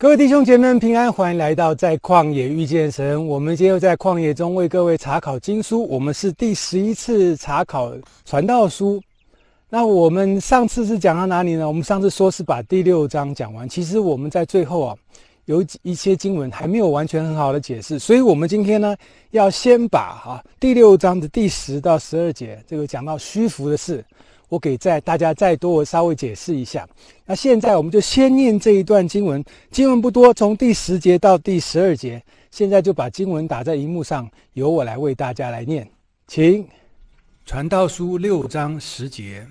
各位弟兄姐妹平安，欢迎来到在旷野遇见神。我们今天又在旷野中为各位查考经书。我们是第十一次查考传道书。那我们上次是讲到哪里呢？我们上次说是把第六章讲完。其实我们在最后啊，有一些经文还没有完全很好的解释，所以我们今天呢，要先把哈第六章的第十到十二节这个讲到虚浮的事。我给再大家再多稍微解释一下。那现在我们就先念这一段经文，经文不多，从第十节到第十二节。现在就把经文打在荧幕上，由我来为大家来念，请《传道书》六章十节。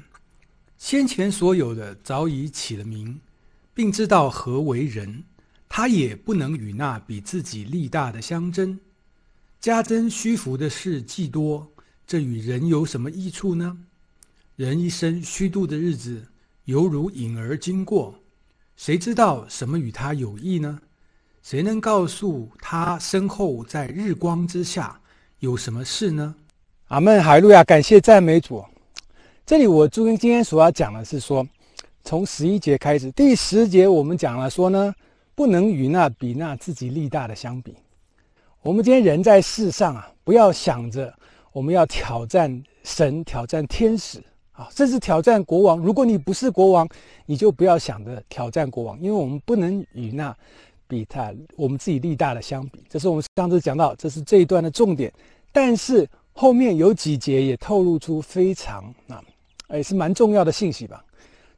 先前所有的早已起了名，并知道何为人，他也不能与那比自己力大的相争。加珍虚浮的事既多，这与人有什么益处呢？人一生虚度的日子，犹如影儿经过，谁知道什么与他有益呢？谁能告诉他身后在日光之下有什么事呢？阿门，海路亚，感谢赞美主。这里我今天所要讲的是说，从十一节开始，第十节我们讲了说呢，不能与那比那自己力大的相比。我们今天人在世上啊，不要想着我们要挑战神，挑战天使。啊，甚至挑战国王。如果你不是国王，你就不要想着挑战国王，因为我们不能与那比他我们自己力大的相比。这是我们上次讲到，这是这一段的重点。但是后面有几节也透露出非常啊，也是蛮重要的信息吧。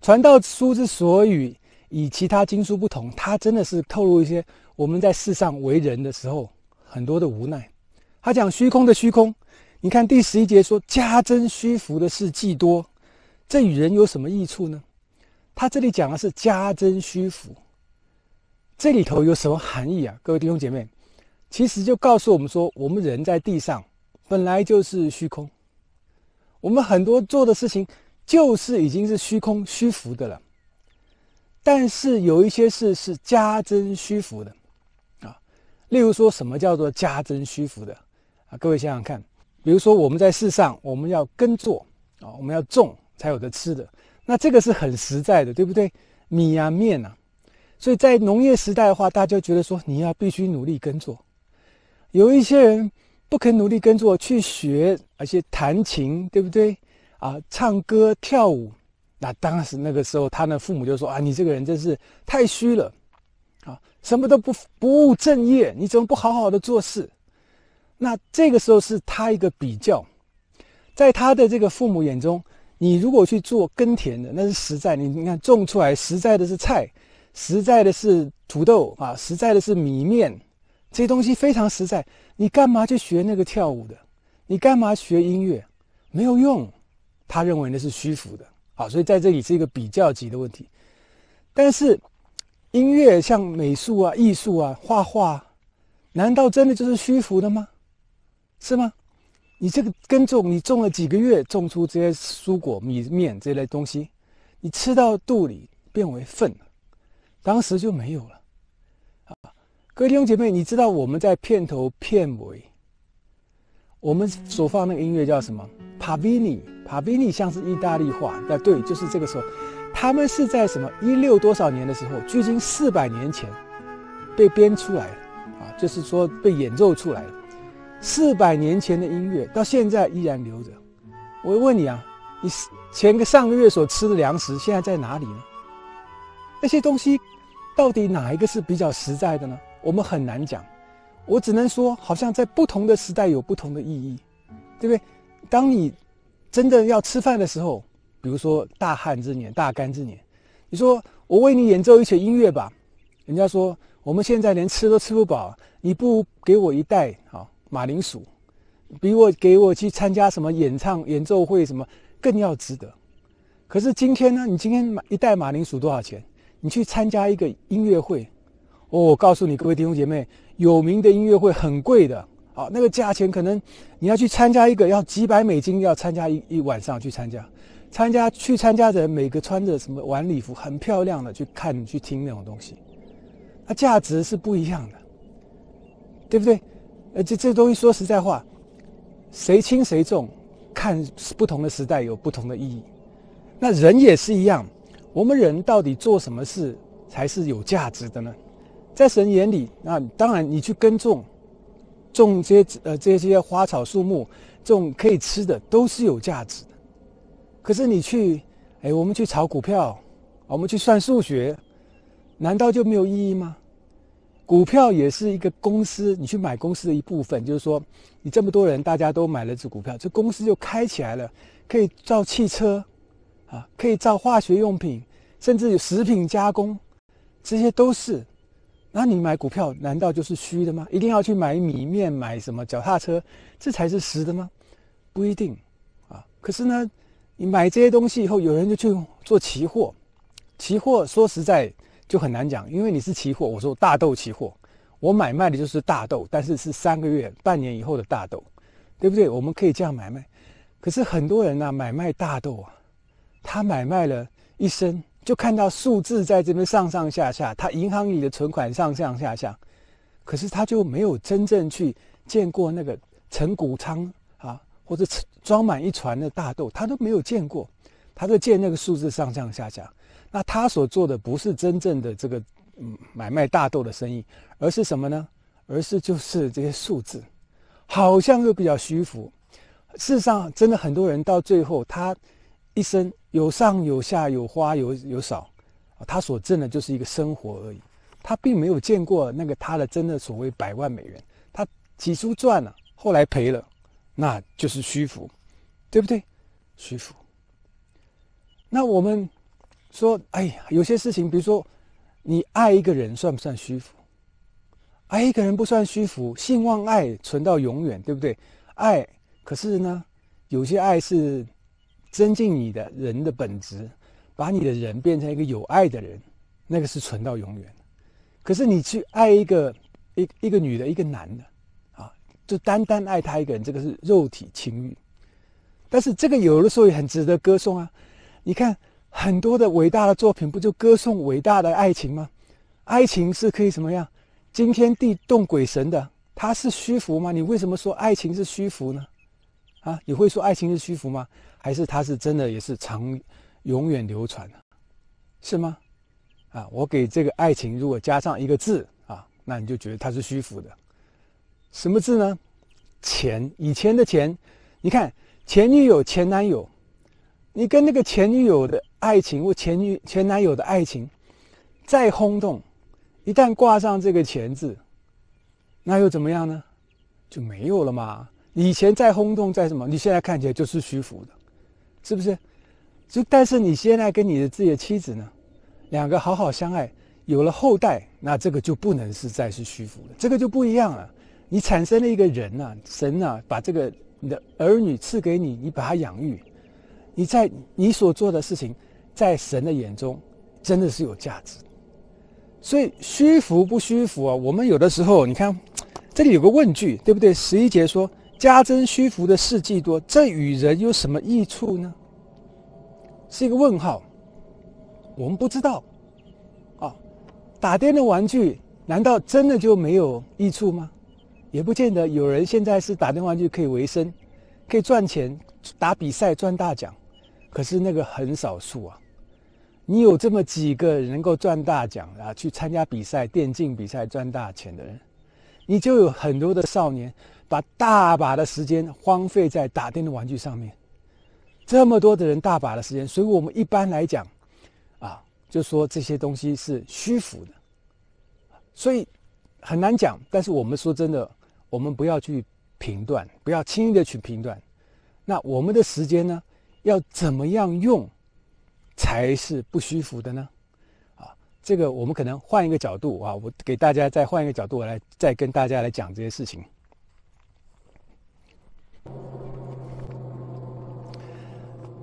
传道书之所以与其他经书不同，它真的是透露一些我们在世上为人的时候很多的无奈。他讲虚空的虚空，你看第十一节说：加增虚浮的事既多。这与人有什么益处呢？他这里讲的是加增虚浮，这里头有什么含义啊？各位弟兄姐妹，其实就告诉我们说，我们人在地上本来就是虚空，我们很多做的事情就是已经是虚空虚浮的了。但是有一些事是加增虚浮的啊，例如说什么叫做加增虚浮的啊？各位想想看，比如说我们在世上，我们要耕作啊，我们要种。才有的吃的，那这个是很实在的，对不对？米呀、面呐，所以在农业时代的话，大家觉得说你要必须努力耕作。有一些人不肯努力耕作，去学而且弹琴，对不对？啊，唱歌跳舞。那当时那个时候，他的父母就说：“啊，你这个人真是太虚了，啊，什么都不不务正业，你怎么不好好的做事？”那这个时候是他一个比较，在他的这个父母眼中。你如果去做耕田的，那是实在。你你看，种出来实在的是菜，实在的是土豆啊，实在的是米面，这些东西非常实在。你干嘛去学那个跳舞的？你干嘛学音乐？没有用，他认为那是虚浮的。好，所以在这里是一个比较级的问题。但是音乐像美术啊、艺术啊、画画，难道真的就是虚浮的吗？是吗？你这个耕种，你种了几个月，种出这些蔬果、米面这类东西，你吃到肚里，变为粪，当时就没有了。啊，各位弟兄姐妹，你知道我们在片头、片尾，我们所放那个音乐叫什么？帕维尼，帕维尼像是意大利话。那对，就是这个时候，他们是在什么一六多少年的时候，距今四百年前被编出来啊，就是说被演奏出来的。四百年前的音乐到现在依然留着。我问你啊，你前个上个月所吃的粮食现在在哪里呢？那些东西，到底哪一个是比较实在的呢？我们很难讲。我只能说，好像在不同的时代有不同的意义，对不对？当你真的要吃饭的时候，比如说大旱之年、大干之年，你说我为你演奏一曲音乐吧，人家说我们现在连吃都吃不饱，你不给我一袋啊？马铃薯，比我给我去参加什么演唱演奏会什么更要值得。可是今天呢？你今天买一袋马铃薯多少钱？你去参加一个音乐会，我告诉你各位弟兄姐妹，有名的音乐会很贵的啊，那个价钱可能你要去参加一个要几百美金，要参加一一晚上去参加，参加去参加的每个穿着什么晚礼服，很漂亮的去看去听那种东西，那价值是不一样的，对不对？呃，这这东西说实在话，谁轻谁重，看不同的时代有不同的意义。那人也是一样，我们人到底做什么事才是有价值的呢？在神眼里，那当然你去耕种，种这些呃这些花草树木，种可以吃的都是有价值的。可是你去，哎，我们去炒股票，我们去算数学，难道就没有意义吗？股票也是一个公司，你去买公司的一部分，就是说，你这么多人大家都买了只股票，这公司就开起来了，可以造汽车，啊，可以造化学用品，甚至有食品加工，这些都是。那你买股票难道就是虚的吗？一定要去买米面，买什么脚踏车，这才是实的吗？不一定，啊。可是呢，你买这些东西以后，有人就去做期货，期货说实在。就很难讲，因为你是期货，我说大豆期货，我买卖的就是大豆，但是是三个月、半年以后的大豆，对不对？我们可以这样买卖。可是很多人呢，买卖大豆啊，他买卖了一生，就看到数字在这边上上下下，他银行里的存款上上下下，可是他就没有真正去见过那个成谷仓啊，或者装满一船的大豆，他都没有见过，他就见那个数字上上下下。那他所做的不是真正的这个买卖大豆的生意，而是什么呢？而是就是这些数字，好像又比较虚浮。事实上，真的很多人到最后，他一生有上有下有花有有少他所挣的就是一个生活而已。他并没有见过那个他的真的所谓百万美元。他起初赚了，后来赔了，那就是虚浮，对不对？虚浮。那我们。说：“哎呀，有些事情，比如说，你爱一个人算不算虚浮？爱一个人不算虚浮，兴旺爱存到永远，对不对？爱，可是呢，有些爱是增进你的人的本质，把你的人变成一个有爱的人，那个是存到永远。可是你去爱一个一一个女的，一个男的，啊，就单单爱他一个人，这个是肉体情欲。但是这个有的时候也很值得歌颂啊！你看。”很多的伟大的作品不就歌颂伟大的爱情吗？爱情是可以怎么样惊天地动鬼神的？它是虚浮吗？你为什么说爱情是虚浮呢？啊，你会说爱情是虚浮吗？还是它是真的也是长永远流传的，是吗？啊，我给这个爱情如果加上一个字啊，那你就觉得它是虚浮的。什么字呢？前以前的前，你看前女友前男友。你跟那个前女友的爱情或前女前男友的爱情，再轰动，一旦挂上这个前字，那又怎么样呢？就没有了嘛。以前再轰动再什么，你现在看起来就是虚浮的，是不是？就但是你现在跟你的自己的妻子呢，两个好好相爱，有了后代，那这个就不能是再是虚浮的，这个就不一样了。你产生了一个人呐，神呐，把这个你的儿女赐给你，你把他养育。你在你所做的事情，在神的眼中，真的是有价值。所以虚浮不虚浮啊？我们有的时候，你看，这里有个问句，对不对？十一节说：“家珍虚浮的事迹多，这与人有什么益处呢？”是一个问号。我们不知道。啊，打电的玩具难道真的就没有益处吗？也不见得。有人现在是打电话就可以维生，可以赚钱，打比赛赚大奖。可是那个很少数啊，你有这么几个能够赚大奖啊，去参加比赛、电竞比赛赚大钱的人，你就有很多的少年把大把的时间荒废在打电动玩具上面。这么多的人，大把的时间，所以我们一般来讲，啊，就说这些东西是虚浮的，所以很难讲。但是我们说真的，我们不要去评断，不要轻易的去评断。那我们的时间呢？要怎么样用，才是不虚浮的呢？啊，这个我们可能换一个角度啊，我给大家再换一个角度来，再跟大家来讲这些事情。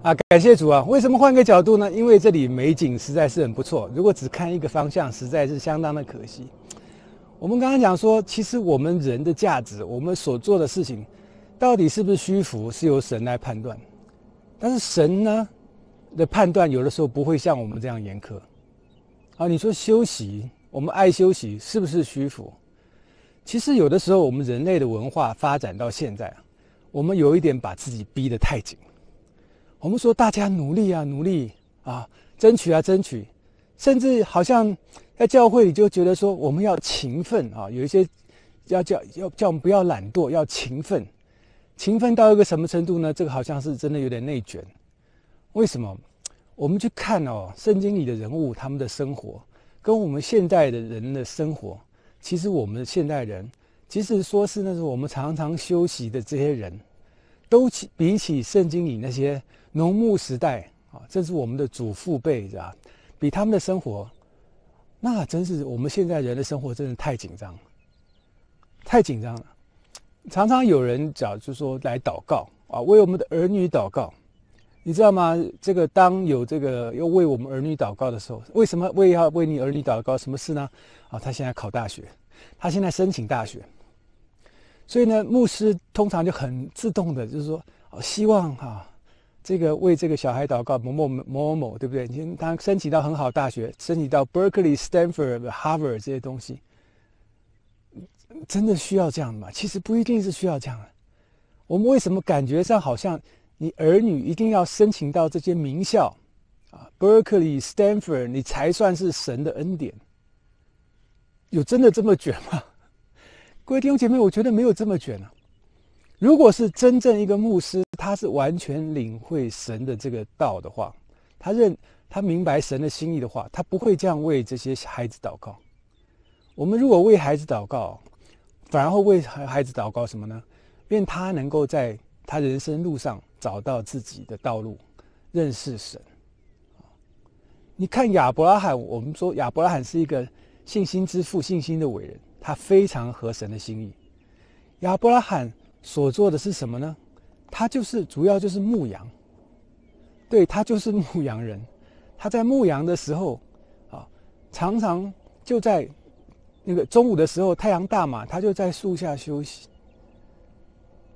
啊，感谢主啊！为什么换个角度呢？因为这里美景实在是很不错，如果只看一个方向，实在是相当的可惜。我们刚刚讲说，其实我们人的价值，我们所做的事情，到底是不是虚浮，是由神来判断。但是神呢的判断有的时候不会像我们这样严苛，啊，你说休息，我们爱休息是不是虚浮？其实有的时候我们人类的文化发展到现在，我们有一点把自己逼得太紧。我们说大家努力啊，努力啊，争取啊，争取，甚至好像在教会里就觉得说我们要勤奋啊，有一些要叫要叫我们不要懒惰，要勤奋。勤奋到一个什么程度呢？这个好像是真的有点内卷。为什么？我们去看哦，圣经里的人物他们的生活，跟我们现代的人的生活，其实我们现代人，即使说是那种我们常常休息的这些人，都起比起圣经里那些农牧时代啊，这是我们的祖父辈是吧？比他们的生活，那真是我们现在人的生活，真的太紧张了，太紧张了。常常有人讲，就说来祷告啊，为我们的儿女祷告，你知道吗？这个当有这个要为我们儿女祷告的时候，为什么为要为你儿女祷告？什么事呢？啊，他现在考大学，他现在申请大学，所以呢，牧师通常就很自动的，就是说，哦，希望啊，这个为这个小孩祷告某某某某某，对不对？你他申请到很好大学，申请到 Berkeley、Stanford、Harvard 这些东西。真的需要这样的吗？其实不一定是需要这样的。我们为什么感觉上好像你儿女一定要申请到这些名校，啊，伯克利、斯坦福，你才算是神的恩典？有真的这么卷吗？各位弟兄姐妹，我觉得没有这么卷啊。如果是真正一个牧师，他是完全领会神的这个道的话，他认他明白神的心意的话，他不会这样为这些孩子祷告。我们如果为孩子祷告，反而会为孩孩子祷告什么呢？愿他能够在他人生路上找到自己的道路，认识神。你看亚伯拉罕，我们说亚伯拉罕是一个信心之父、信心的伟人，他非常合神的心意。亚伯拉罕所做的是什么呢？他就是主要就是牧羊，对他就是牧羊人。他在牧羊的时候，啊，常常就在。那个中午的时候，太阳大嘛，他就在树下休息。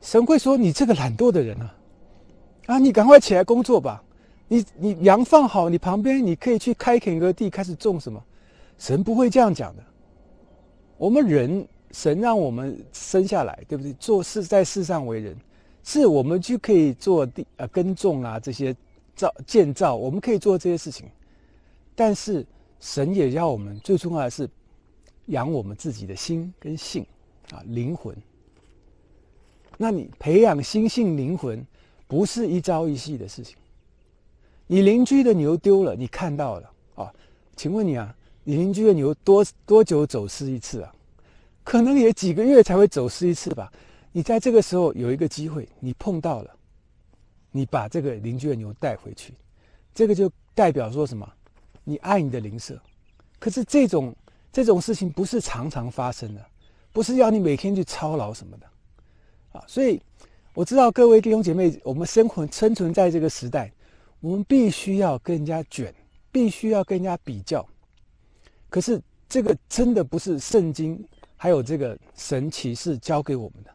神会说：“你这个懒惰的人啊，啊，你赶快起来工作吧！你你羊放好，你旁边你可以去开垦个地，开始种什么。”神不会这样讲的。我们人，神让我们生下来，对不对？做事在世上为人，是我们就可以做地啊，耕种啊，这些造建造，我们可以做这些事情。但是神也要我们最重要的是。养我们自己的心跟性，啊，灵魂。那你培养心性灵魂，不是一朝一夕的事情。你邻居的牛丢了，你看到了啊？请问你啊，你邻居的牛多多久走失一次啊？可能也几个月才会走失一次吧。你在这个时候有一个机会，你碰到了，你把这个邻居的牛带回去，这个就代表说什么？你爱你的邻舍，可是这种。这种事情不是常常发生的，不是要你每天去操劳什么的，啊！所以我知道各位弟兄姐妹，我们生活生存在这个时代，我们必须要跟人家卷，必须要跟人家比较。可是这个真的不是圣经，还有这个神启示教给我们的，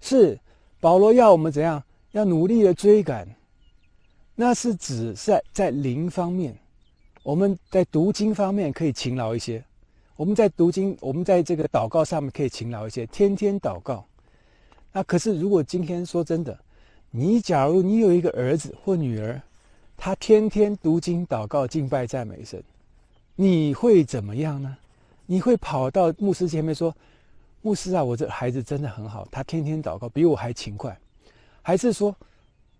是保罗要我们怎样，要努力的追赶，那是指在在灵方面。我们在读经方面可以勤劳一些，我们在读经，我们在这个祷告上面可以勤劳一些，天天祷告。那可是，如果今天说真的，你假如你有一个儿子或女儿，他天天读经、祷告、敬拜、赞美神，你会怎么样呢？你会跑到牧师前面说：“牧师啊，我这孩子真的很好，他天天祷告，比我还勤快。”还是说，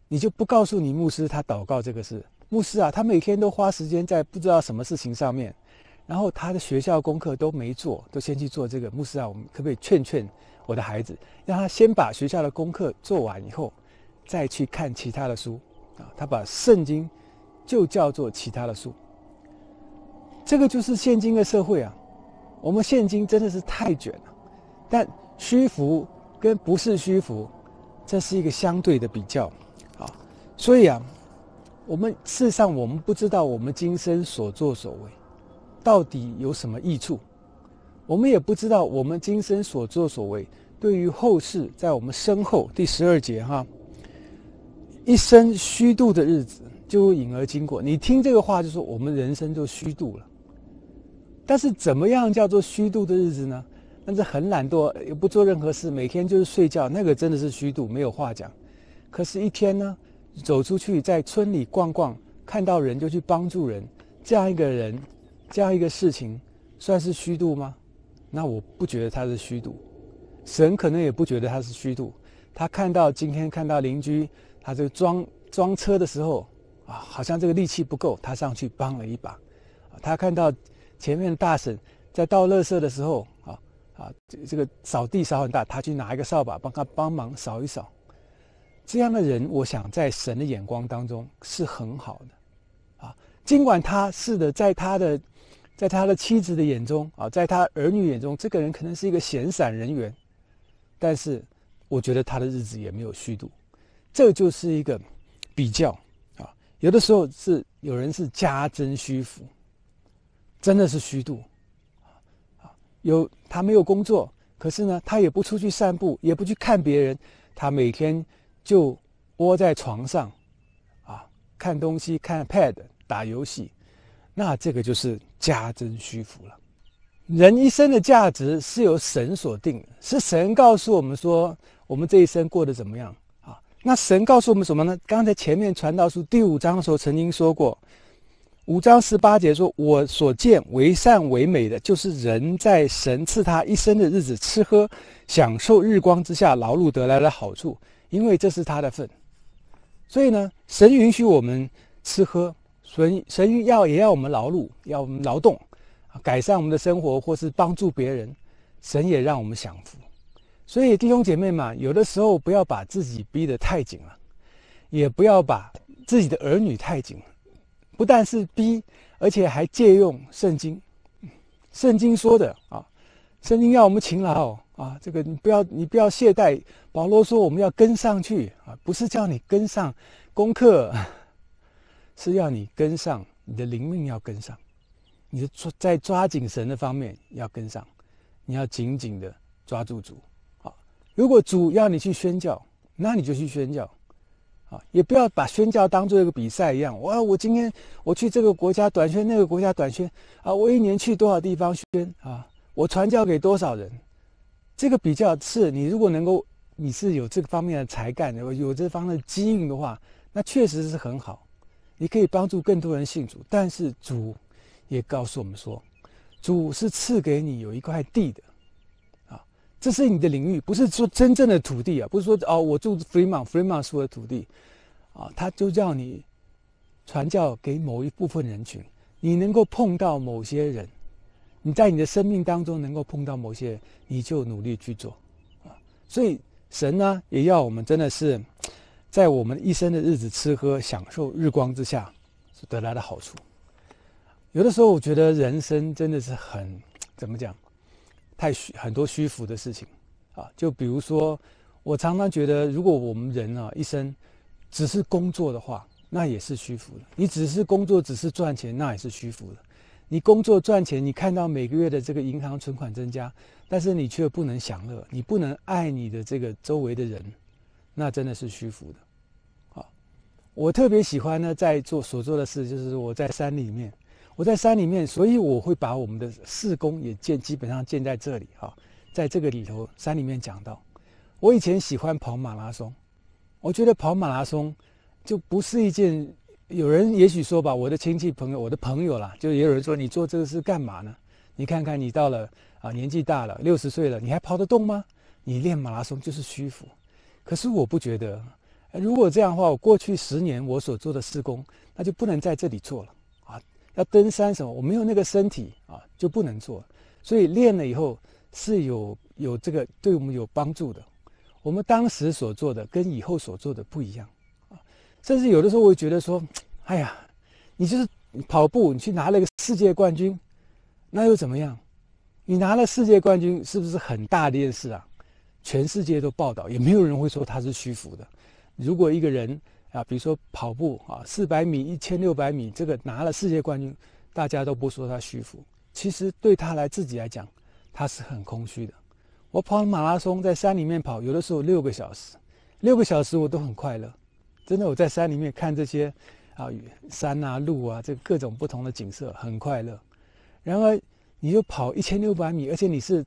你就不告诉你牧师他祷告这个事？牧师啊，他每天都花时间在不知道什么事情上面，然后他的学校功课都没做，都先去做这个。牧师啊，我们可不可以劝劝我的孩子，让他先把学校的功课做完以后，再去看其他的书啊？他把圣经就叫做其他的书。这个就是现今的社会啊，我们现今真的是太卷了。但虚浮跟不是虚浮，这是一个相对的比较啊，所以啊。我们事实上，我们不知道我们今生所作所为到底有什么益处。我们也不知道我们今生所作所为对于后世，在我们身后，第十二节哈，一生虚度的日子就隐而经过。你听这个话，就说我们人生就虚度了。但是怎么样叫做虚度的日子呢？那是很懒惰，也不做任何事，每天就是睡觉，那个真的是虚度，没有话讲。可是，一天呢？走出去，在村里逛逛，看到人就去帮助人，这样一个人，这样一个事情，算是虚度吗？那我不觉得他是虚度，神可能也不觉得他是虚度。他看到今天看到邻居，他就装装车的时候，啊，好像这个力气不够，他上去帮了一把。他看到前面大婶在倒垃圾的时候，啊啊，这个扫地扫很大，他去拿一个扫把帮他帮忙扫一扫。这样的人，我想在神的眼光当中是很好的，啊，尽管他是的，在他的，在他的妻子的眼中啊，在他儿女眼中，这个人可能是一个闲散人员，但是我觉得他的日子也没有虚度，这就是一个比较啊，有的时候是有人是加增虚浮，真的是虚度，啊，有他没有工作，可是呢，他也不出去散步，也不去看别人，他每天。就窝在床上，啊，看东西、看 Pad、打游戏，那这个就是家珍虚福了。人一生的价值是由神所定，是神告诉我们说我们这一生过得怎么样啊？那神告诉我们什么呢？刚才前面传道书第五章的时候曾经说过，五章十八节说：“我所见为善为美的，就是人在神赐他一生的日子吃喝，享受日光之下劳碌得来的好处。”因为这是他的份，所以呢，神允许我们吃喝，神神要也要我们劳碌，要我们劳动，改善我们的生活，或是帮助别人，神也让我们享福。所以弟兄姐妹嘛，有的时候不要把自己逼得太紧了，也不要把自己的儿女太紧了，不但是逼，而且还借用圣经，圣经说的啊，圣经要我们勤劳。啊，这个你不要，你不要懈怠。保罗说，我们要跟上去啊，不是叫你跟上功课，是要你跟上你的灵命要跟上，你的抓在抓紧神的方面要跟上，你要紧紧的抓住主。好，如果主要你去宣教，那你就去宣教。啊，也不要把宣教当做一个比赛一样。哇，我今天我去这个国家短宣，那个国家短宣啊，我一年去多少地方宣啊，我传教给多少人。这个比较是你如果能够，你是有这个方面的才干，有有这方面的基因的话，那确实是很好，你可以帮助更多人信主。但是主也告诉我们说，主是赐给你有一块地的，啊，这是你的领域，不是说真正的土地啊，不是说哦，我住 Fremont，Fremont 说的土地，啊，他就叫你传教给某一部分人群，你能够碰到某些人。你在你的生命当中能够碰到某些人，你就努力去做，啊，所以神呢也要我们真的是，在我们一生的日子吃喝享受日光之下是得来的好处。有的时候我觉得人生真的是很怎么讲，太虚很多虚浮的事情啊，就比如说我常常觉得，如果我们人啊一生只是工作的话，那也是虚浮的；你只是工作，只是赚钱，那也是虚浮的。你工作赚钱，你看到每个月的这个银行存款增加，但是你却不能享乐，你不能爱你的这个周围的人，那真的是虚浮的。好，我特别喜欢呢，在做所做的事就是我在山里面，我在山里面，所以我会把我们的四宫也建基本上建在这里。哈，在这个里头山里面讲到，我以前喜欢跑马拉松，我觉得跑马拉松就不是一件。有人也许说吧，我的亲戚朋友，我的朋友啦，就也有人说你做这个是干嘛呢？你看看你到了啊，年纪大了，六十岁了，你还跑得动吗？你练马拉松就是虚浮。可是我不觉得，如果这样的话，我过去十年我所做的施工，那就不能在这里做了啊。要登山什么，我没有那个身体啊，就不能做。所以练了以后是有有这个对我们有帮助的。我们当时所做的跟以后所做的不一样。甚至有的时候我会觉得说，哎呀，你就是跑步，你去拿了个世界冠军，那又怎么样？你拿了世界冠军是不是很大的一件事啊？全世界都报道，也没有人会说他是虚浮的。如果一个人啊，比如说跑步啊，四百米、一千六百米，这个拿了世界冠军，大家都不说他虚浮。其实对他来自己来讲，他是很空虚的。我跑马拉松，在山里面跑，有的时候六个小时，六个小时我都很快乐。真的，我在山里面看这些，啊，山啊、路啊，这各种不同的景色，很快乐。然而，你就跑一千六百米，而且你是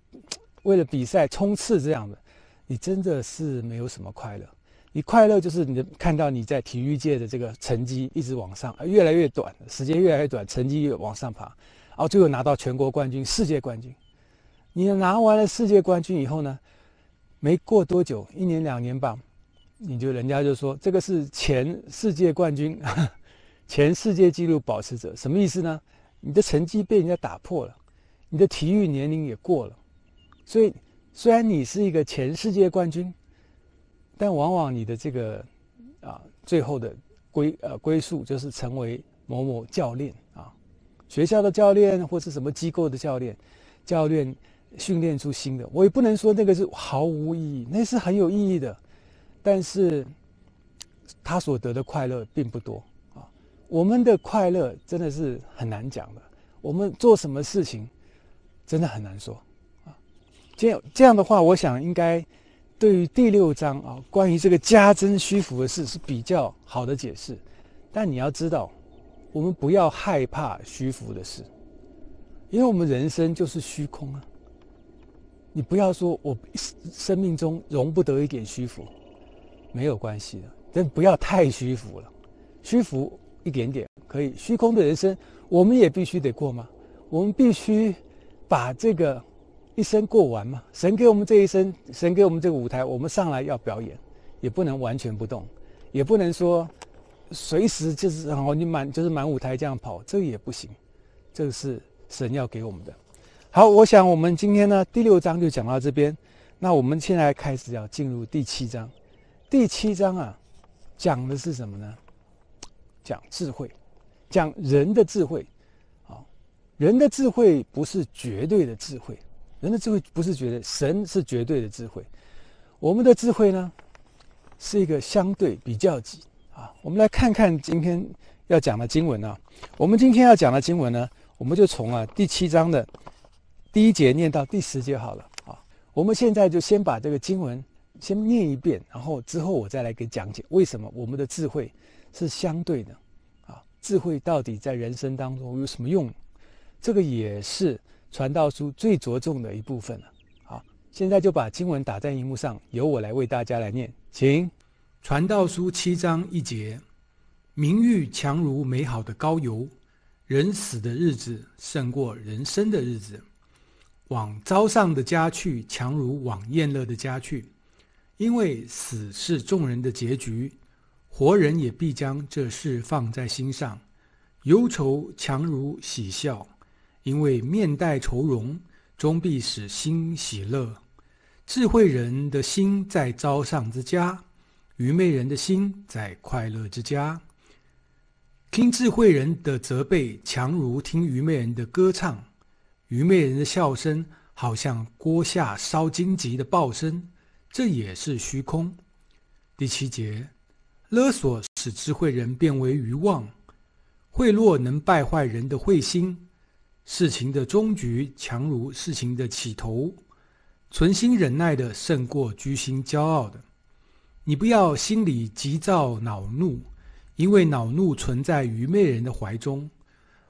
为了比赛冲刺这样的，你真的是没有什么快乐。你快乐就是你的看到你在体育界的这个成绩一直往上，越来越短时间越来越短，成绩越往上爬，然后最后拿到全国冠军、世界冠军。你拿完了世界冠军以后呢，没过多久，一年两年吧。你就人家就说这个是前世界冠军、前世界纪录保持者，什么意思呢？你的成绩被人家打破了，你的体育年龄也过了，所以虽然你是一个前世界冠军，但往往你的这个啊最后的归呃归宿就是成为某某教练啊，学校的教练或是什么机构的教练，教练训练出新的。我也不能说那个是毫无意义，那是很有意义的。但是，他所得的快乐并不多啊。我们的快乐真的是很难讲的。我们做什么事情，真的很难说啊。这样这样的话，我想应该对于第六章啊，关于这个加增虚浮的事是比较好的解释。但你要知道，我们不要害怕虚浮的事，因为我们人生就是虚空啊。你不要说我生命中容不得一点虚浮。没有关系的，但不要太虚浮了。虚浮一点点可以，虚空的人生我们也必须得过吗？我们必须把这个一生过完吗？神给我们这一生，神给我们这个舞台，我们上来要表演，也不能完全不动，也不能说随时就是哦，你满就是满舞台这样跑，这也不行。这个是神要给我们的。好，我想我们今天呢第六章就讲到这边，那我们现在开始要进入第七章。第七章啊，讲的是什么呢？讲智慧，讲人的智慧，啊，人的智慧不是绝对的智慧，人的智慧不是绝对，神是绝对的智慧，我们的智慧呢，是一个相对比较级啊。我们来看看今天要讲的经文啊，我们今天要讲的经文呢，我们就从啊第七章的，第一节念到第十节好了啊。我们现在就先把这个经文。先念一遍，然后之后我再来给讲解为什么我们的智慧是相对的，啊，智慧到底在人生当中有什么用？这个也是《传道书》最着重的一部分了。好，现在就把经文打在荧幕上，由我来为大家来念，请《传道书》七章一节：名誉强如美好的膏油，人死的日子胜过人生的日子，往朝上的家去强如往宴乐的家去。因为死是众人的结局，活人也必将这事放在心上，忧愁强如喜笑，因为面带愁容，终必使心喜乐。智慧人的心在朝上之家，愚昧人的心在快乐之家。听智慧人的责备强如听愚昧人的歌唱，愚昧人的笑声好像锅下烧荆棘的爆声。这也是虚空。第七节，勒索使智慧人变为愚妄，贿赂能败坏人的慧心。事情的终局强如事情的起头，存心忍耐的胜过居心骄傲的。你不要心里急躁恼怒，因为恼怒存在愚昧人的怀中。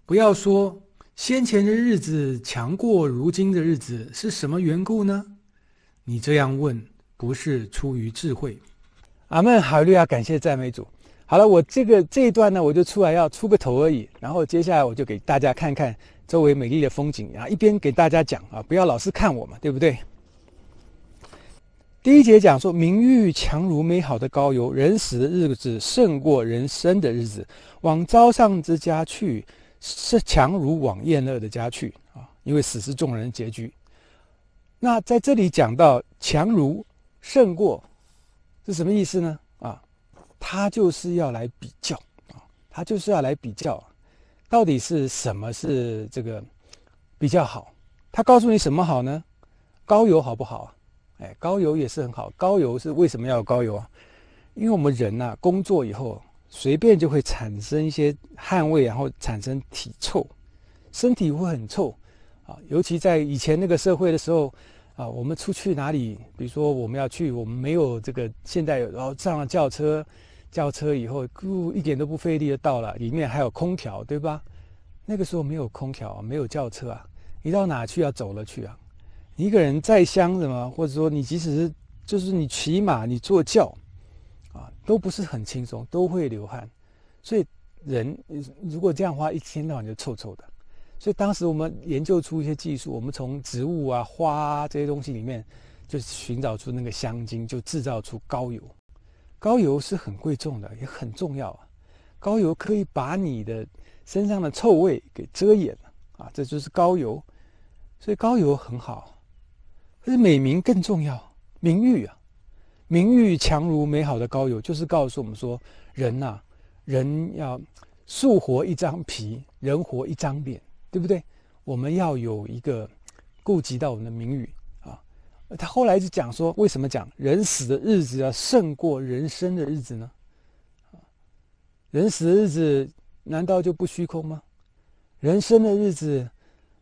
不要说先前的日子强过如今的日子是什么缘故呢？你这样问。不是出于智慧，阿们，好，又要感谢赞美主。好了，我这个这一段呢，我就出来要出个头而已。然后接下来我就给大家看看周围美丽的风景啊，一边给大家讲啊，不要老是看我嘛，对不对？第一节讲说，名誉强如美好的高油，人死的日子胜过人生的日子，往朝上之家去是强如往宴乐的家去啊，因为死是众人结局。那在这里讲到强如。胜过是什么意思呢？啊，他就是要来比较啊，他就是要来比较，到底是什么是这个比较好？他告诉你什么好呢？高油好不好？哎，高油也是很好。高油是为什么要高油啊？因为我们人呐，工作以后随便就会产生一些汗味，然后产生体臭，身体会很臭啊。尤其在以前那个社会的时候。啊，我们出去哪里？比如说我们要去，我们没有这个现在，然后上了轿车，轿车以后，路一点都不费力就到了。里面还有空调，对吧？那个时候没有空调，没有轿车啊，你到哪去要走了去啊？一个人在乡什么，或者说你即使是就是你骑马，你坐轿，啊，都不是很轻松，都会流汗。所以人如果这样的话，一天到晚就臭臭的。所以当时我们研究出一些技术，我们从植物啊、花啊这些东西里面就寻找出那个香精，就制造出高油。高油是很贵重的，也很重要啊。高油可以把你的身上的臭味给遮掩了啊，这就是高油。所以高油很好，可是美名更重要，名誉啊，名誉强如美好的高油，就是告诉我们说，人呐，人要树活一张皮，人活一张脸。对不对？我们要有一个顾及到我们的名誉啊。他后来就讲说，为什么讲人死的日子要胜过人生的日子呢？人死的日子难道就不虚空吗？人生的日子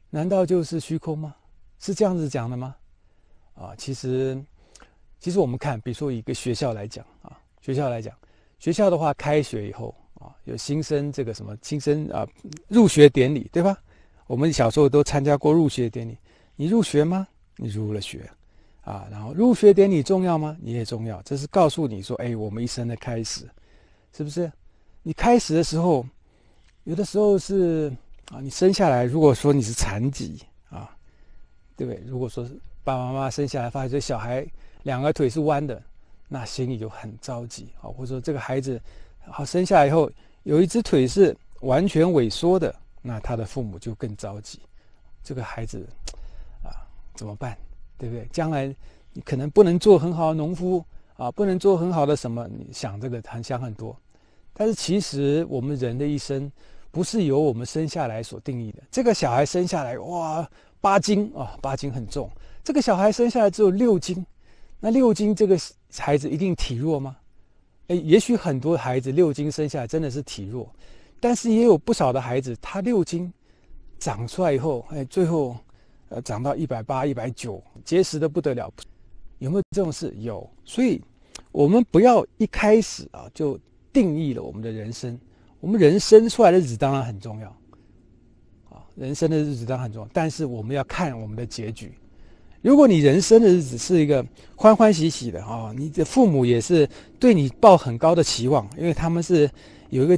难道就是虚空吗？是这样子讲的吗？啊，其实其实我们看，比如说一个学校来讲啊，学校来讲，学校的话，开学以后啊，有新生这个什么新生啊，入学典礼对吧？我们小时候都参加过入学典礼，你入学吗？你入了学，啊，然后入学典礼重要吗？你也重要，这是告诉你说，哎，我们一生的开始，是不是？你开始的时候，有的时候是啊，你生下来，如果说你是残疾啊，对不对？如果说是爸爸妈妈生下来发现这小孩两个腿是弯的，那心里就很着急啊，或者说这个孩子好生下来以后有一只腿是完全萎缩的。那他的父母就更着急，这个孩子，啊，怎么办，对不对？将来你可能不能做很好的农夫啊，不能做很好的什么？你想这个，很想很多。但是其实我们人的一生，不是由我们生下来所定义的。这个小孩生下来，哇，八斤啊，八斤很重。这个小孩生下来只有六斤，那六斤这个孩子一定体弱吗？哎，也许很多孩子六斤生下来真的是体弱。但是也有不少的孩子，他六斤长出来以后，哎，最后呃长到一百八、一百九，结实的不得了。有没有这种事？有。所以我们不要一开始啊就定义了我们的人生。我们人生出来的日子当然很重要啊，人生的日子当然很重要。但是我们要看我们的结局。如果你人生的日子是一个欢欢喜喜的啊，你的父母也是对你抱很高的期望，因为他们是。有一个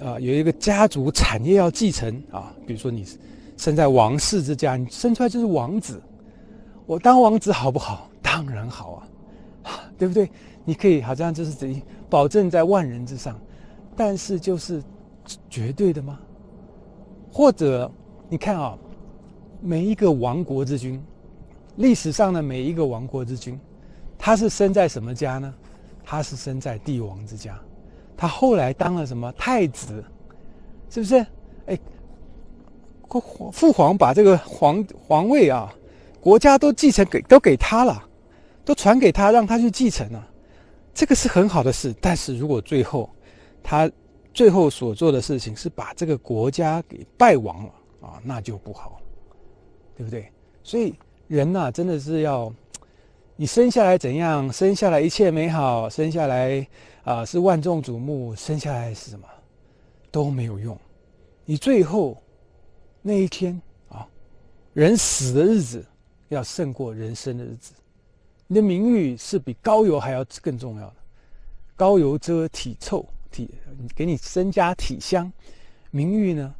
啊，有一个家族产业要继承啊。比如说，你生在王室之家，你生出来就是王子。我当王子好不好？当然好啊，对不对？你可以好像就是等于保证在万人之上，但是就是绝对的吗？或者你看啊，每一个亡国之君，历史上的每一个亡国之君，他是生在什么家呢？他是生在帝王之家。他后来当了什么太子，是不是？哎，父皇把这个皇皇位啊，国家都继承给都给他了，都传给他，让他去继承了，这个是很好的事。但是如果最后他最后所做的事情是把这个国家给败亡了啊，那就不好，对不对？所以人呐，真的是要。你生下来怎样？生下来一切美好，生下来啊是万众瞩目，生下来是什么？都没有用。你最后那一天啊，人死的日子要胜过人生的日子。你的名誉是比高油还要更重要的。高油遮体臭，体给你增加体香，名誉呢，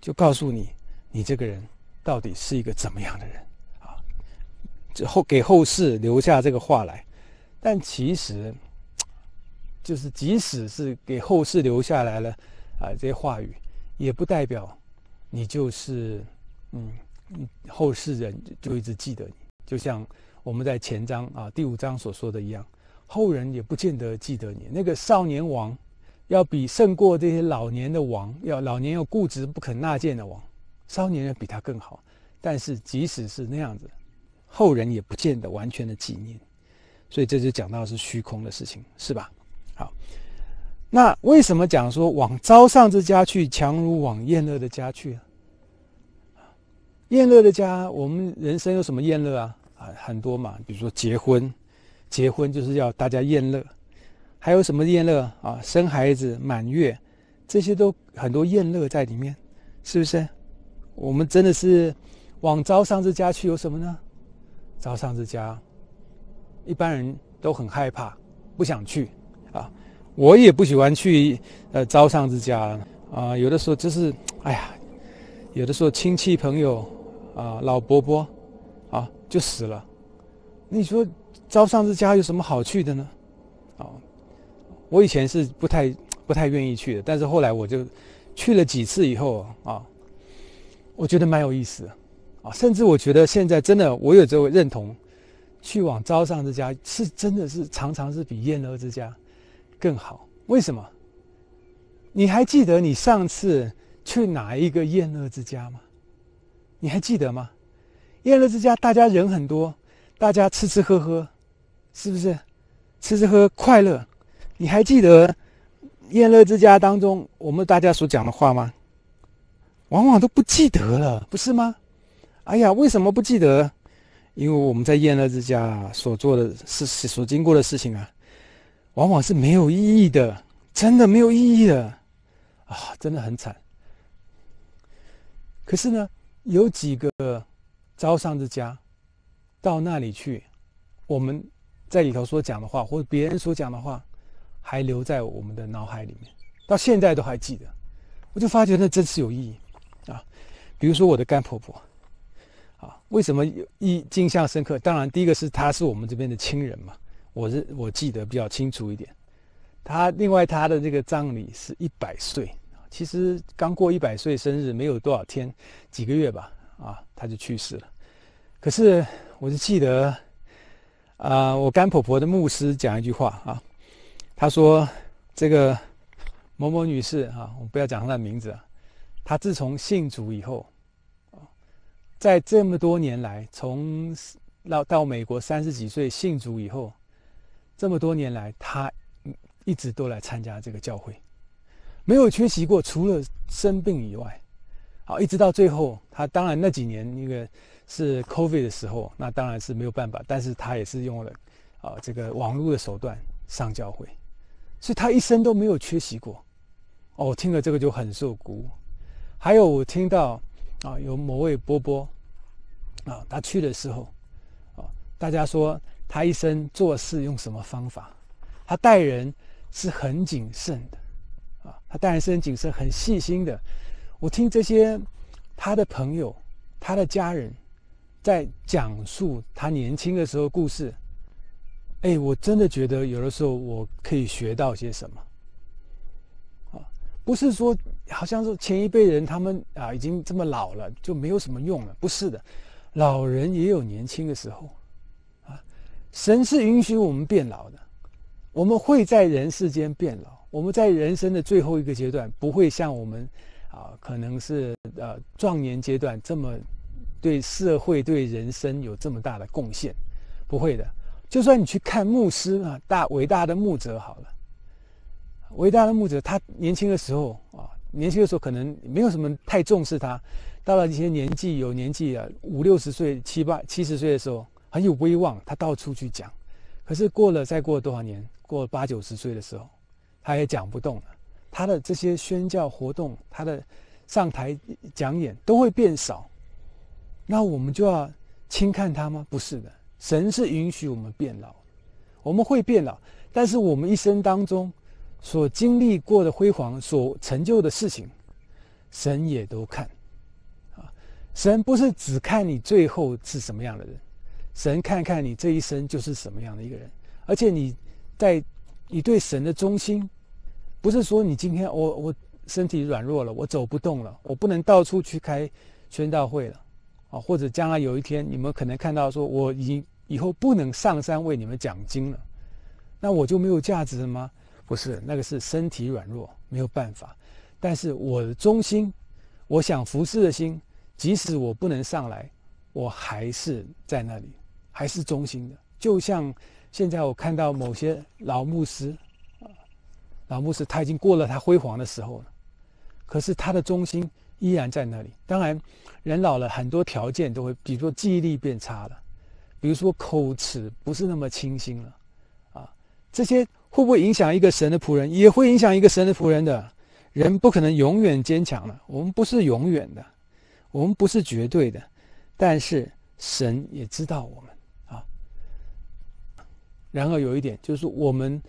就告诉你你这个人到底是一个怎么样的人。后给后世留下这个话来，但其实，就是即使是给后世留下来了，啊，这些话语，也不代表你就是，嗯，后世人就一直记得你。就像我们在前章啊第五章所说的一样，后人也不见得记得你。那个少年王，要比胜过这些老年的王，要老年又固执不肯纳谏的王，少年人比他更好。但是，即使是那样子。后人也不见得完全的纪念，所以这就讲到是虚空的事情，是吧？好，那为什么讲说往朝上之家去，强如往厌乐的家去啊？厌乐的家，我们人生有什么厌乐啊？啊，很多嘛，比如说结婚，结婚就是要大家厌乐，还有什么厌乐啊？生孩子、满月，这些都很多厌乐在里面，是不是？我们真的是往朝上之家去，有什么呢？招商之家，一般人都很害怕，不想去啊。我也不喜欢去呃招商之家啊。有的时候就是哎呀，有的时候亲戚朋友啊，老伯伯啊就死了。你说招商之家有什么好去的呢？啊，我以前是不太不太愿意去的，但是后来我就去了几次以后啊，我觉得蛮有意思。啊，甚至我觉得现在真的，我有这个认同，去往招商之家是真的是常常是比燕乐之家更好。为什么？你还记得你上次去哪一个燕乐之家吗？你还记得吗？燕乐之家大家人很多，大家吃吃喝喝，是不是？吃吃喝快乐。你还记得燕乐之家当中我们大家所讲的话吗？往往都不记得了，不是吗？哎呀，为什么不记得？因为我们在燕乐之家所做的事、所经过的事情啊，往往是没有意义的，真的没有意义的，啊，真的很惨。可是呢，有几个招商之家到那里去，我们在里头所讲的话，或者别人所讲的话，还留在我们的脑海里面，到现在都还记得。我就发觉那真是有意义啊。比如说我的干婆婆。为什么一印象深刻？当然，第一个是他是我们这边的亲人嘛，我是我记得比较清楚一点。他另外他的这个葬礼是一百岁，其实刚过一百岁生日没有多少天，几个月吧，啊，他就去世了。可是我就记得，啊，我干婆婆的牧师讲一句话啊，他说这个某某女士啊，我们不要讲她的名字啊，她自从信主以后。在这么多年来，从到到美国三十几岁信主以后，这么多年来他一直都来参加这个教会，没有缺席过，除了生病以外，好一直到最后，他当然那几年那个是 COVID 的时候，那当然是没有办法，但是他也是用了啊这个网络的手段上教会，所以他一生都没有缺席过。哦，听了这个就很受鼓舞。还有我听到。啊，有某位波波，啊，他去的时候，啊，大家说他一生做事用什么方法？他待人是很谨慎的，啊，他待人是很谨慎、很细心的。我听这些他的朋友、他的家人在讲述他年轻的时候故事，哎，我真的觉得有的时候我可以学到些什么。不是说，好像是前一辈人他们啊已经这么老了，就没有什么用了。不是的，老人也有年轻的时候，啊，神是允许我们变老的。我们会在人世间变老，我们在人生的最后一个阶段，不会像我们啊，可能是呃壮年阶段这么对社会、对人生有这么大的贡献，不会的。就算你去看牧师啊，大伟大的牧者好了。伟大的牧者，他年轻的时候啊，年轻的时候可能没有什么太重视他。到了一些年纪，有年纪啊，五六十岁、七八七十岁的时候，很有威望，他到处去讲。可是过了再过多少年，过八九十岁的时候，他也讲不动了。他的这些宣教活动，他的上台讲演都会变少。那我们就要轻看他吗？不是的，神是允许我们变老，我们会变老，但是我们一生当中。所经历过的辉煌，所成就的事情，神也都看，啊，神不是只看你最后是什么样的人，神看看你这一生就是什么样的一个人。而且你在你对神的忠心，不是说你今天我我身体软弱了，我走不动了，我不能到处去开宣道会了，啊，或者将来有一天你们可能看到说我已经以后不能上山为你们讲经了，那我就没有价值了吗？不是，那个是身体软弱没有办法。但是我的中心，我想服侍的心，即使我不能上来，我还是在那里，还是中心的。就像现在我看到某些老牧师，啊，老牧师他已经过了他辉煌的时候了，可是他的中心依然在那里。当然，人老了很多条件都会，比如说记忆力变差了，比如说口齿不是那么清新了，啊，这些。会不会影响一个神的仆人？也会影响一个神的仆人的，人不可能永远坚强了，我们不是永远的，我们不是绝对的，但是神也知道我们啊。然后有一点就是，我们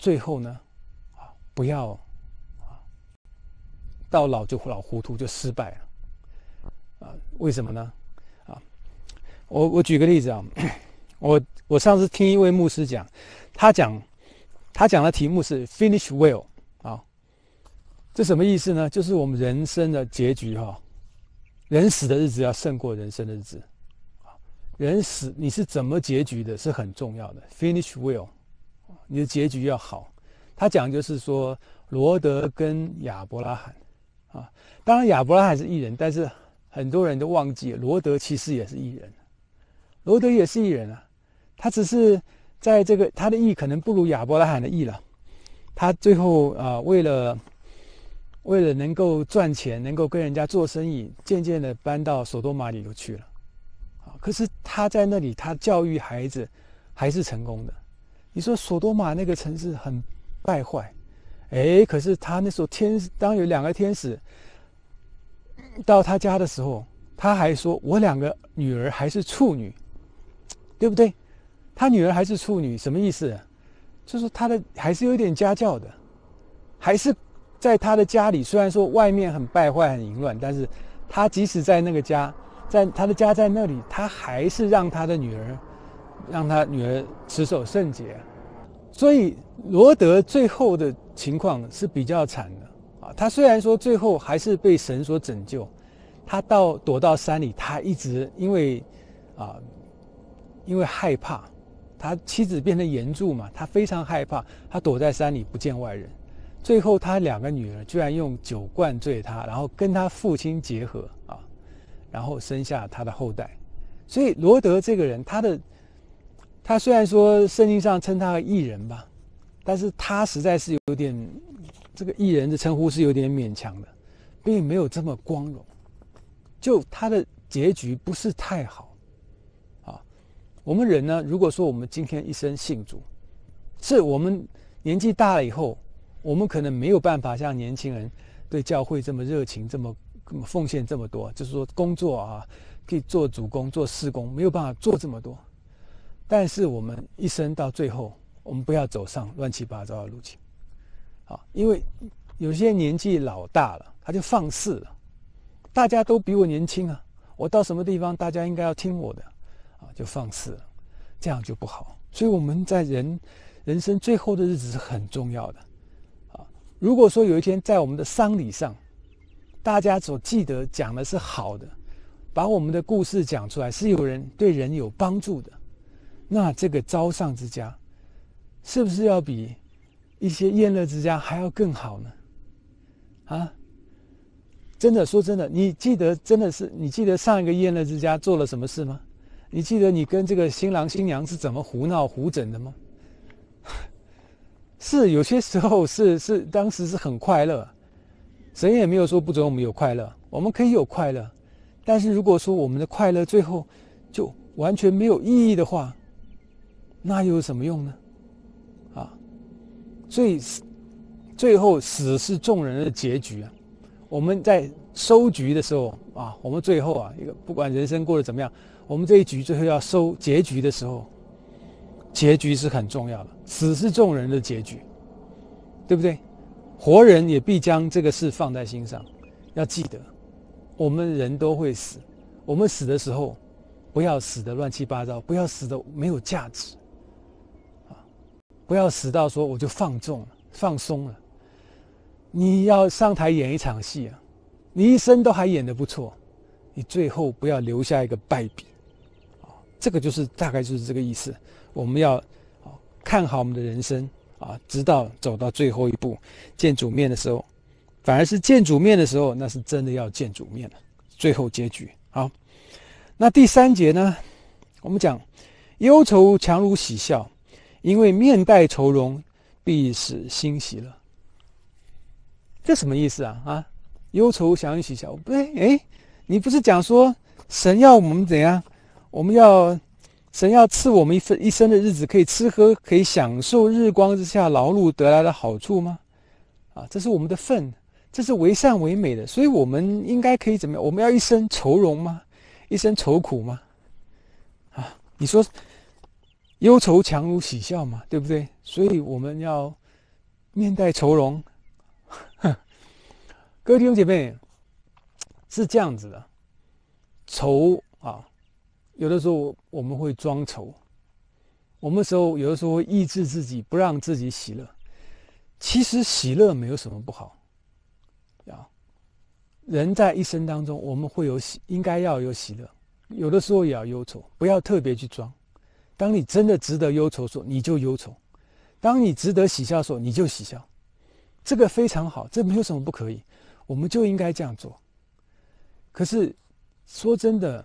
最后呢，啊，不要啊，到老就老糊涂就失败了，啊，为什么呢？啊，我我举个例子啊，我我上次听一位牧师讲，他讲。他讲的题目是 “Finish Well”，啊，这什么意思呢？就是我们人生的结局哈，人死的日子要胜过人生的日子，啊，人死你是怎么结局的，是很重要的。“Finish Well”，你的结局要好。他讲就是说，罗德跟亚伯拉罕，啊，当然亚伯拉罕是艺人，但是很多人都忘记罗德其实也是艺人，罗德也是艺人啊，他只是。在这个，他的意可能不如亚伯拉罕的意了。他最后啊，为了为了能够赚钱，能够跟人家做生意，渐渐的搬到索多玛里头去了。啊，可是他在那里，他教育孩子还是成功的。你说索多玛那个城市很败坏，哎，可是他那时候天，当有两个天使到他家的时候，他还说：“我两个女儿还是处女，对不对？”他女儿还是处女，什么意思？就是他的还是有点家教的，还是在他的家里。虽然说外面很败坏、很淫乱，但是他即使在那个家，在他的家在那里，他还是让他的女儿，让他女儿持守圣洁。所以罗德最后的情况是比较惨的啊。他虽然说最后还是被神所拯救，他到躲到山里，他一直因为啊，因为害怕。他妻子变成岩柱嘛，他非常害怕，他躲在山里不见外人。最后，他两个女儿居然用酒灌醉他，然后跟他父亲结合啊，然后生下他的后代。所以，罗德这个人，他的他虽然说圣经上称他为艺人吧，但是他实在是有点这个艺人的称呼是有点勉强的，并没有这么光荣。就他的结局不是太好。我们人呢？如果说我们今天一生信主，是我们年纪大了以后，我们可能没有办法像年轻人对教会这么热情，这么奉献这么多。就是说，工作啊，可以做主工做事工，没有办法做这么多。但是我们一生到最后，我们不要走上乱七八糟的路径。啊，因为有些年纪老大了，他就放肆了。大家都比我年轻啊，我到什么地方，大家应该要听我的。就放肆，这样就不好。所以我们在人人生最后的日子是很重要的啊。如果说有一天在我们的丧礼上，大家所记得讲的是好的，把我们的故事讲出来是有人对人有帮助的，那这个招上之家是不是要比一些宴乐之家还要更好呢？啊，真的说真的，你记得真的是你记得上一个宴乐之家做了什么事吗？你记得你跟这个新郎新娘是怎么胡闹胡整的吗？是有些时候是是，当时是很快乐，神也没有说不准我们有快乐，我们可以有快乐。但是如果说我们的快乐最后就完全没有意义的话，那又有什么用呢？啊，最最后死是众人的结局啊！我们在收局的时候啊，我们最后啊，一个不管人生过得怎么样。我们这一局最后要收结局的时候，结局是很重要的。死是众人的结局，对不对？活人也必将这个事放在心上，要记得。我们人都会死，我们死的时候，不要死的乱七八糟，不要死的没有价值，啊，不要死到说我就放纵了、放松了。你要上台演一场戏啊，你一生都还演的不错，你最后不要留下一个败笔。这个就是大概就是这个意思。我们要看好我们的人生啊，直到走到最后一步见主面的时候，反而是见主面的时候，那是真的要见主面了。最后结局好。那第三节呢？我们讲忧愁强如喜笑，因为面带愁容必使欣喜了。这什么意思啊？啊，忧愁强于喜笑？不对，哎，你不是讲说神要我们怎样？我们要神要赐我们一一生的日子，可以吃喝，可以享受日光之下劳碌得来的好处吗？啊，这是我们的份，这是为善为美的，所以我们应该可以怎么样？我们要一生愁容吗？一生愁苦吗？啊，你说忧愁强如喜笑嘛，对不对？所以我们要面带愁容。各位弟兄姐妹，是这样子的，愁啊。有的时候，我们会装愁；我们时候有的时候会抑制自己，不让自己喜乐。其实喜乐没有什么不好，啊，人在一生当中，我们会有喜，应该要有喜乐。有的时候也要忧愁，不要特别去装。当你真的值得忧愁时，你就忧愁；当你值得喜笑时，你就喜笑。这个非常好，这没有什么不可以，我们就应该这样做。可是，说真的。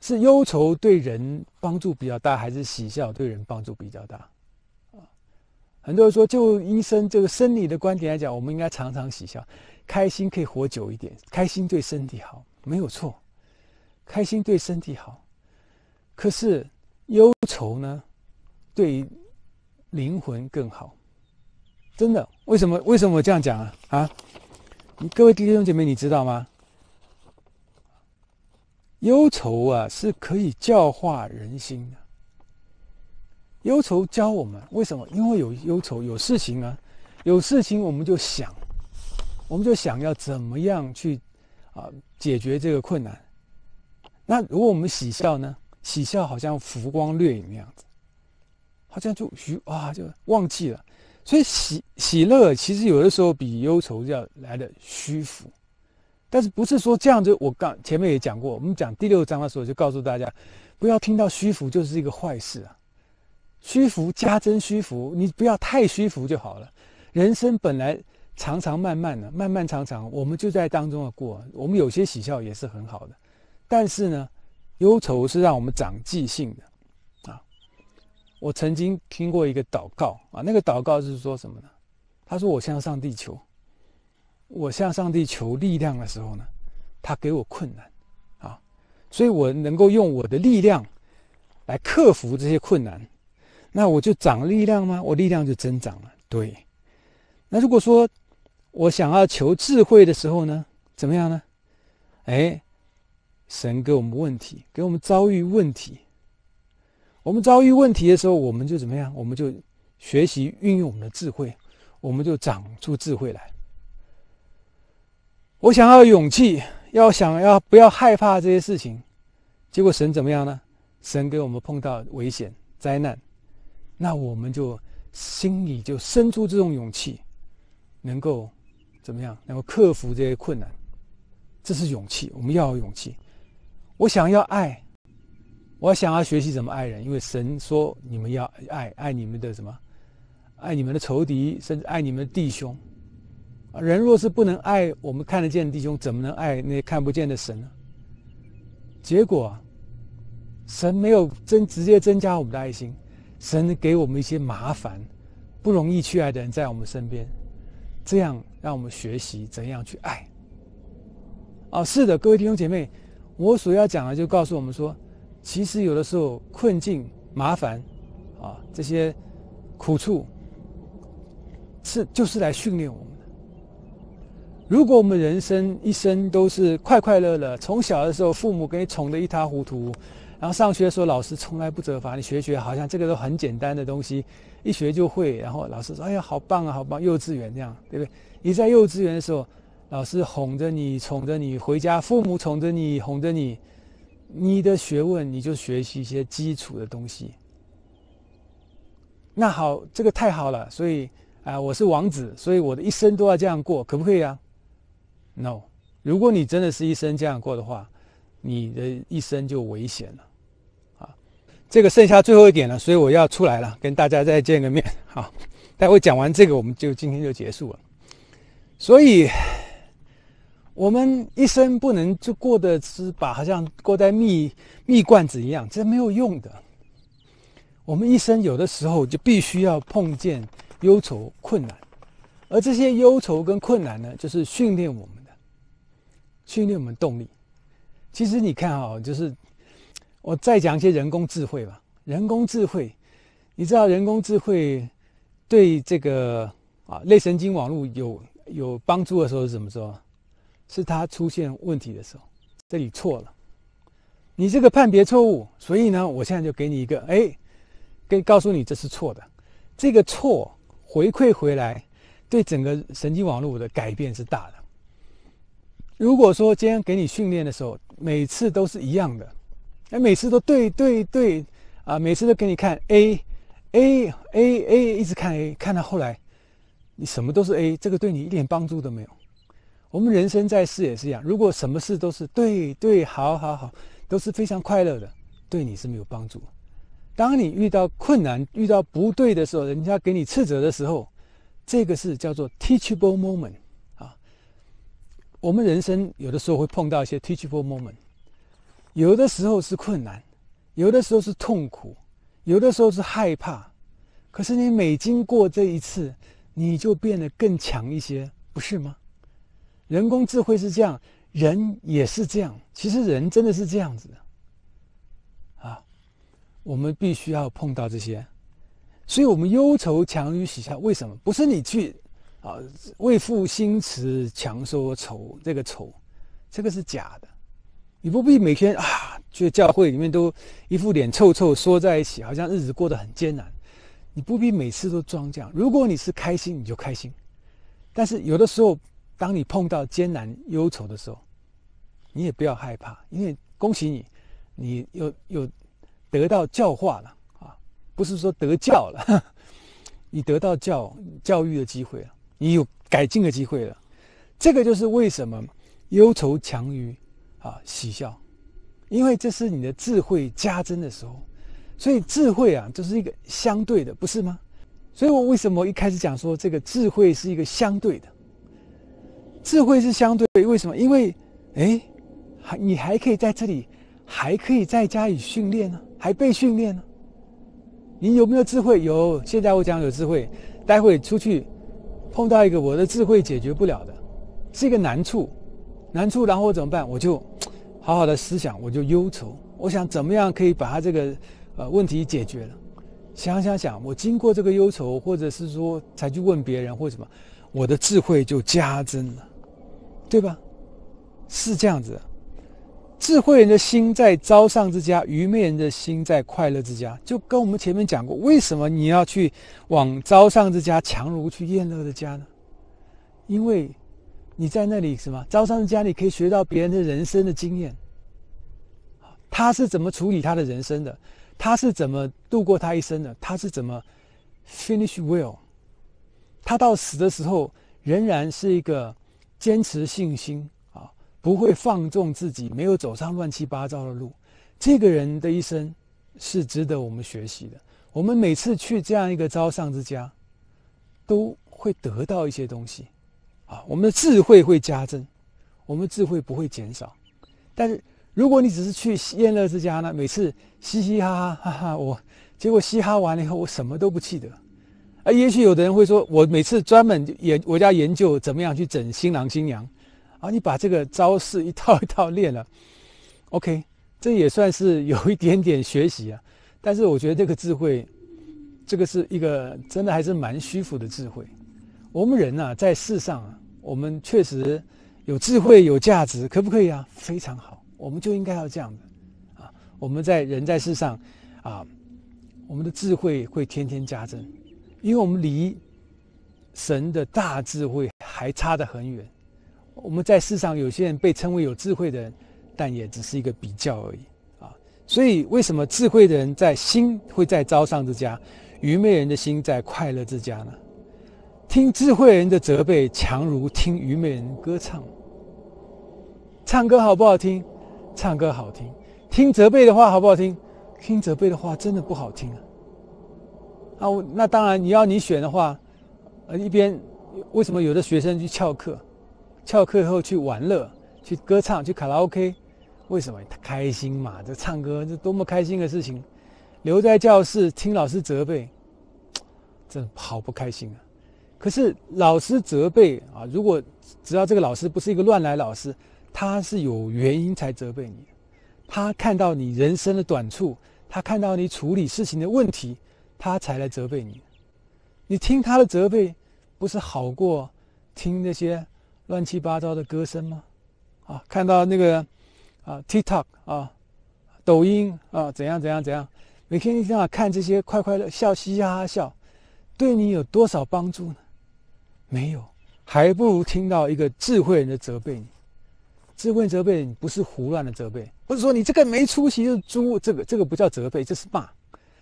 是忧愁对人帮助比较大，还是喜笑对人帮助比较大？啊，很多人说，就医生这个生理的观点来讲，我们应该常常喜笑，开心可以活久一点，开心对身体好，没有错，开心对身体好。可是忧愁呢，对灵魂更好，真的？为什么？为什么我这样讲啊？啊，你各位弟兄姐妹，你知道吗？忧愁啊，是可以教化人心的。忧愁教我们为什么？因为有忧愁，有事情啊，有事情我们就想，我们就想要怎么样去啊解决这个困难。那如果我们喜笑呢？喜笑好像浮光掠影那样子，好像就虚啊就忘记了。所以喜喜乐其实有的时候比忧愁要来的虚浮。但是不是说这样就我刚前面也讲过，我们讲第六章的时候就告诉大家，不要听到虚浮就是一个坏事啊。虚浮加增虚浮，你不要太虚浮就好了。人生本来长长漫漫的，漫漫长长，我们就在当中的过。我们有些喜笑也是很好的，但是呢，忧愁是让我们长记性的啊。我曾经听过一个祷告啊，那个祷告是说什么呢？他说：“我向上帝求。”我向上帝求力量的时候呢，他给我困难，啊，所以我能够用我的力量来克服这些困难，那我就长力量吗？我力量就增长了。对。那如果说我想要求智慧的时候呢，怎么样呢？哎，神给我们问题，给我们遭遇问题。我们遭遇问题的时候，我们就怎么样？我们就学习运用我们的智慧，我们就长出智慧来。我想要勇气，要想要不要害怕这些事情。结果神怎么样呢？神给我们碰到危险、灾难，那我们就心里就生出这种勇气，能够怎么样？能够克服这些困难，这是勇气。我们要有勇气。我想要爱，我想要学习怎么爱人，因为神说你们要爱爱你们的什么？爱你们的仇敌，甚至爱你们的弟兄。人若是不能爱我们看得见的弟兄，怎么能爱那些看不见的神呢？结果，神没有增直接增加我们的爱心，神给我们一些麻烦，不容易去爱的人在我们身边，这样让我们学习怎样去爱。啊，是的，各位弟兄姐妹，我所要讲的就告诉我们说，其实有的时候困境、麻烦啊，这些苦处，是就是来训练我们。如果我们人生一生都是快快乐乐，从小的时候父母给你宠得一塌糊涂，然后上学的时候老师从来不责罚你，学学好像这个都很简单的东西，一学就会，然后老师说：“哎呀，好棒啊，好棒！”幼稚园这样，对不对？你在幼稚园的时候，老师哄着你，宠着你，回家父母宠着你，哄着你，你的学问你就学习一些基础的东西。那好，这个太好了，所以啊，我是王子，所以我的一生都要这样过，可不可以啊？no，如果你真的是一生这样过的话，你的一生就危险了，啊，这个剩下最后一点了，所以我要出来了，跟大家再见个面，好，待会讲完这个，我们就今天就结束了，所以，我们一生不能就过的是把好像过在蜜蜜罐子一样，这没有用的，我们一生有的时候就必须要碰见忧愁困难，而这些忧愁跟困难呢，就是训练我们。训练我们动力。其实你看哦，就是我再讲一些人工智慧吧。人工智慧，你知道人工智慧对这个啊类神经网络有有帮助的时候是怎么说？是它出现问题的时候，这里错了，你这个判别错误。所以呢，我现在就给你一个，哎，给告诉你这是错的。这个错回馈回来，对整个神经网络的改变是大的。如果说今天给你训练的时候，每次都是一样的，那每次都对对对啊，每次都给你看 A，A，A，A，一直看 A，看到后来你什么都是 A，这个对你一点帮助都没有。我们人生在世也是一样，如果什么事都是对对，好好好，都是非常快乐的，对你是没有帮助。当你遇到困难、遇到不对的时候，人家给你斥责的时候，这个是叫做 teachable moment。我们人生有的时候会碰到一些 teachable moment，有的时候是困难，有的时候是痛苦，有的时候是害怕。可是你每经过这一次，你就变得更强一些，不是吗？人工智慧是这样，人也是这样。其实人真的是这样子的啊！我们必须要碰到这些，所以我们忧愁强于喜笑。为什么？不是你去。啊，为赋新词强说愁，这个愁，这个是假的。你不必每天啊去教会里面都一副脸臭臭缩在一起，好像日子过得很艰难。你不必每次都装这样。如果你是开心，你就开心。但是有的时候，当你碰到艰难忧愁的时候，你也不要害怕，因为恭喜你，你又又得到教化了啊，不是说得教了，你得到教教育的机会了。你有改进的机会了，这个就是为什么忧愁强于啊喜笑，因为这是你的智慧加增的时候，所以智慧啊就是一个相对的，不是吗？所以我为什么一开始讲说这个智慧是一个相对的？智慧是相对，为什么？因为哎，还你还可以在这里，还可以在家里训练呢，还被训练呢。你有没有智慧？有。现在我讲有智慧，待会出去。碰到一个我的智慧解决不了的，是一个难处，难处，然后我怎么办？我就好好的思想，我就忧愁，我想怎么样可以把他这个呃问题解决了。想想想，我经过这个忧愁，或者是说才去问别人，或什么，我的智慧就加增了，对吧？是这样子。智慧人的心在招上之家，愚昧人的心在快乐之家。就跟我们前面讲过，为什么你要去往招上之家强如去厌乐的家呢？因为，你在那里什么？招商之家你可以学到别人的人生的经验。他是怎么处理他的人生的？他是怎么度过他一生的？他是怎么 finish well？他到死的时候仍然是一个坚持信心。不会放纵自己，没有走上乱七八糟的路，这个人的一生是值得我们学习的。我们每次去这样一个朝上之家，都会得到一些东西，啊，我们的智慧会加增，我们的智慧不会减少。但是如果你只是去宴乐之家呢，每次嘻嘻哈哈哈哈，我结果嘻哈完了以后，我什么都不记得。啊，也许有的人会说，我每次专门研，我家研究怎么样去整新郎新娘。啊，你把这个招式一套一套练了，OK，这也算是有一点点学习啊。但是我觉得这个智慧，这个是一个真的还是蛮虚浮的智慧。我们人呐，在世上，啊，我们确实有智慧、有价值，可不可以啊？非常好，我们就应该要这样的啊。我们在人在世上，啊，我们的智慧会天天加增，因为我们离神的大智慧还差得很远。我们在世上有些人被称为有智慧的人，但也只是一个比较而已啊。所以，为什么智慧的人在心会在招商之家，愚昧人的心在快乐之家呢？听智慧人的责备，强如听愚昧人歌唱。唱歌好不好听？唱歌好听。听责备的话好不好听？听责备的话真的不好听啊。啊，那当然，你要你选的话，呃，一边为什么有的学生去翘课？翘课后去玩乐，去歌唱，去卡拉 OK，为什么？他开心嘛？这唱歌这多么开心的事情！留在教室听老师责备，真好不开心啊！可是老师责备啊，如果只要这个老师不是一个乱来老师，他是有原因才责备你。他看到你人生的短处，他看到你处理事情的问题，他才来责备你。你听他的责备，不是好过听那些。乱七八糟的歌声吗？啊，看到那个啊，TikTok 啊，抖音啊，怎样怎样怎样，每天一定要看这些快快乐笑嘻嘻哈哈笑，对你有多少帮助呢？没有，还不如听到一个智慧人的责备你。智慧责备你不是胡乱的责备，不是说你这个没出息就是猪，这个这个不叫责备，这是骂，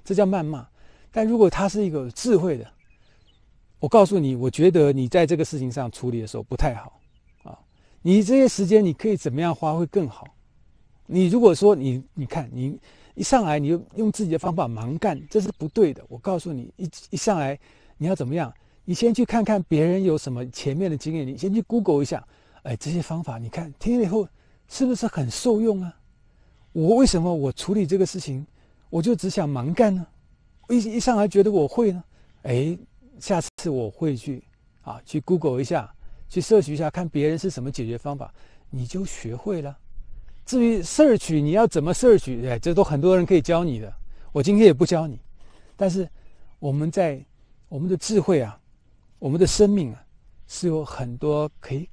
这叫谩骂。但如果他是一个智慧的，我告诉你，我觉得你在这个事情上处理的时候不太好。你这些时间你可以怎么样花会更好？你如果说你你看你一上来你就用自己的方法盲干，这是不对的。我告诉你，一一上来你要怎么样？你先去看看别人有什么前面的经验，你先去 Google 一下。哎，这些方法你看听了以后是不是很受用啊？我为什么我处理这个事情我就只想盲干呢？一一上来觉得我会呢？哎，下次我会去啊，去 Google 一下。去摄取一下，看别人是什么解决方法，你就学会了。至于摄取，你要怎么摄取，哎，这都很多人可以教你的。我今天也不教你。但是我们在我们的智慧啊，我们的生命啊，是有很多可以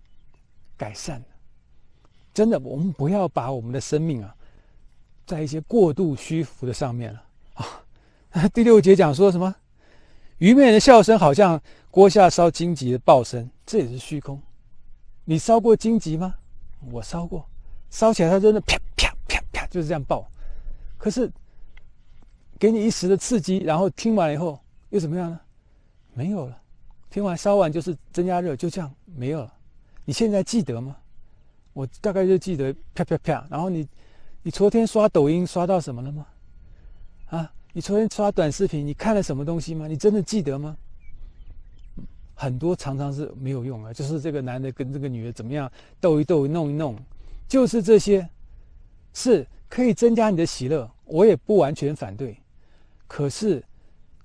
改善的。真的，我们不要把我们的生命啊，在一些过度虚浮的上面了啊。第六节讲说什么？愚昧人的笑声，好像锅下烧荆棘的爆声，这也是虚空。你烧过荆棘吗？我烧过，烧起来它真的啪啪啪啪就是这样爆。可是给你一时的刺激，然后听完以后又怎么样呢？没有了。听完烧完就是增加热，就这样没有了。你现在记得吗？我大概就记得啪啪啪。然后你，你昨天刷抖音刷到什么了吗？啊？你昨天刷短视频，你看了什么东西吗？你真的记得吗？很多常常是没有用啊，就是这个男的跟这个女的怎么样斗一斗、弄一弄，就是这些，是可以增加你的喜乐，我也不完全反对。可是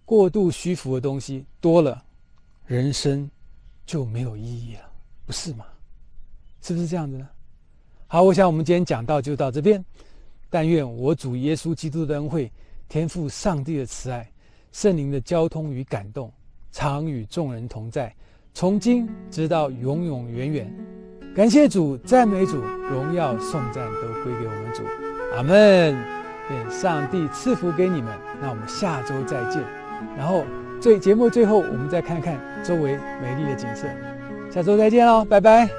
过度虚浮的东西多了，人生就没有意义了，不是吗？是不是这样子呢？好，我想我们今天讲到就到这边，但愿我主耶稣基督的恩惠。天赋上帝的慈爱，圣灵的交通与感动，常与众人同在，从今直到永永远远。感谢主，赞美主，荣耀颂赞都归给我们主。阿门。愿上帝赐福给你们。那我们下周再见。然后最节目最后，我们再看看周围美丽的景色。下周再见喽，拜拜。